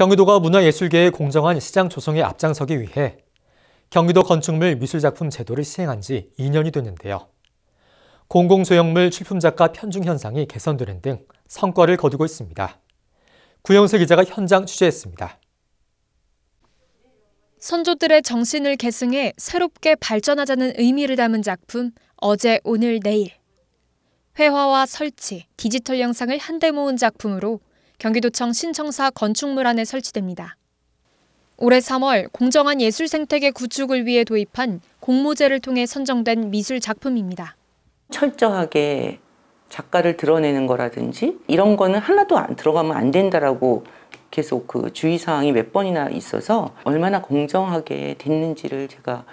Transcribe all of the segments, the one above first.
경기도가 문화예술계의 공정한 시장 조성에 앞장서기 위해 경기도 건축물 미술작품 제도를 시행한 지 2년이 됐는데요. 공공소형물 출품작가 편중 현상이 개선되는 등 성과를 거두고 있습니다. 구영수 기자가 현장 취재했습니다. 선조들의 정신을 계승해 새롭게 발전하자는 의미를 담은 작품 어제 오늘 내일 회화와 설치, 디지털 영상을 한데 모은 작품으로 경기도청 신청사 건축물 안에 설치됩니다. 올해 3월 공정한 예술 생태계 구축을 위해 도입한 공모제를 통해 선정된 미술 작품입니다. 철저하게 작가를 드러내는 거라든지 이런 거는 하나도 안 들어가면 안 된다라고 계속 그 주의사항이 몇 번이나 있어서 얼마나 공정하게 됐는지를 제가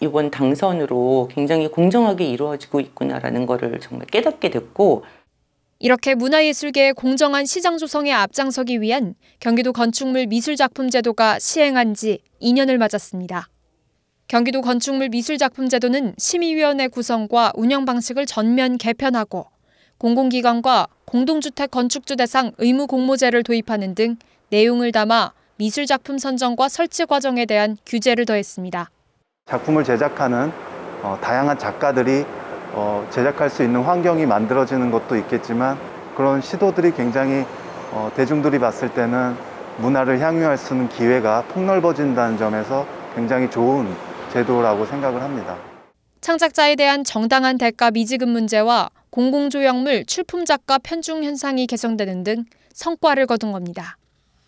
이번 당선으로 굉장히 공정하게 이루어지고 있구나라는 거를 정말 깨닫게 됐고 이렇게 문화예술계의 공정한 시장 조성에 앞장서기 위한 경기도 건축물 미술작품 제도가 시행한 지 2년을 맞았습니다. 경기도 건축물 미술작품 제도는 심의위원회 구성과 운영 방식을 전면 개편하고 공공기관과 공동주택 건축주 대상 의무 공모제를 도입하는 등 내용을 담아 미술작품 선정과 설치 과정에 대한 규제를 더했습니다. 작품을 제작하는 어, 다양한 작가들이 어, 제작할 수 있는 환경이 만들어지는 것도 있겠지만 그런 시도들이 굉장히 어, 대중들이 봤을 때는 문화를 향유할 수 있는 기회가 폭넓어진다는 점에서 굉장히 좋은 제도라고 생각을 합니다. 창작자에 대한 정당한 대가 미지급 문제와 공공조형물 출품 작가 편중 현상이 개선되는 등 성과를 거둔 겁니다.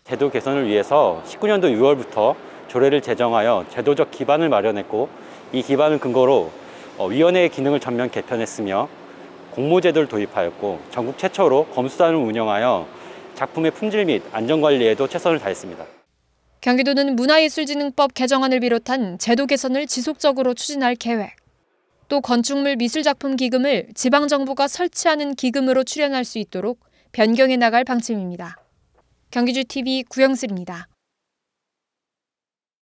제도 개선을 위해서 19년도 6월부터 조례를 제정하여 제도적 기반을 마련했고 이 기반을 근거로 어, 위원회의 기능을 전면 개편했으며 공모제도를 도입하였고 전국 최초로 검수단을 운영하여 작품의 품질 및 안전관리에도 최선을 다했습니다. 경기도는 문화예술진흥법 개정안을 비롯한 제도 개선을 지속적으로 추진할 계획, 또 건축물 미술작품 기금을 지방정부가 설치하는 기금으로 출연할 수 있도록 변경해 나갈 방침입니다. 경기주TV 구영슬입니다.